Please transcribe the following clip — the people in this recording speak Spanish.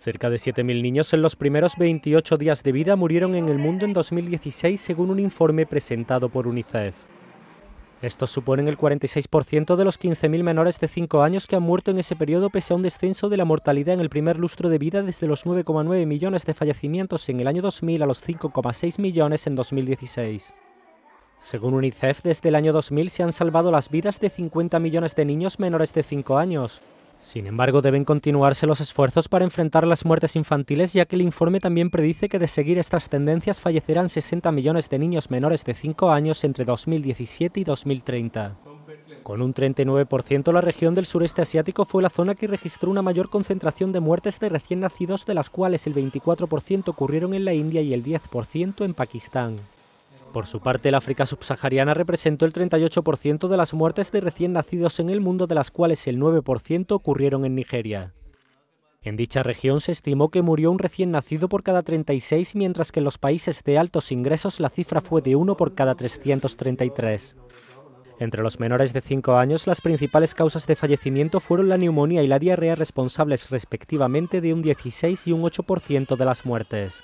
Cerca de 7.000 niños en los primeros 28 días de vida murieron en el mundo en 2016 según un informe presentado por UNICEF. Esto suponen el 46% de los 15.000 menores de 5 años que han muerto en ese periodo pese a un descenso de la mortalidad en el primer lustro de vida desde los 9,9 millones de fallecimientos en el año 2000 a los 5,6 millones en 2016. Según UNICEF, desde el año 2000 se han salvado las vidas de 50 millones de niños menores de 5 años, sin embargo, deben continuarse los esfuerzos para enfrentar las muertes infantiles, ya que el informe también predice que de seguir estas tendencias fallecerán 60 millones de niños menores de 5 años entre 2017 y 2030. Con un 39%, la región del sureste asiático fue la zona que registró una mayor concentración de muertes de recién nacidos, de las cuales el 24% ocurrieron en la India y el 10% en Pakistán. Por su parte, el África subsahariana representó el 38% de las muertes de recién nacidos en el mundo, de las cuales el 9% ocurrieron en Nigeria. En dicha región se estimó que murió un recién nacido por cada 36, mientras que en los países de altos ingresos la cifra fue de 1 por cada 333. Entre los menores de 5 años, las principales causas de fallecimiento fueron la neumonía y la diarrea responsables respectivamente de un 16 y un 8% de las muertes.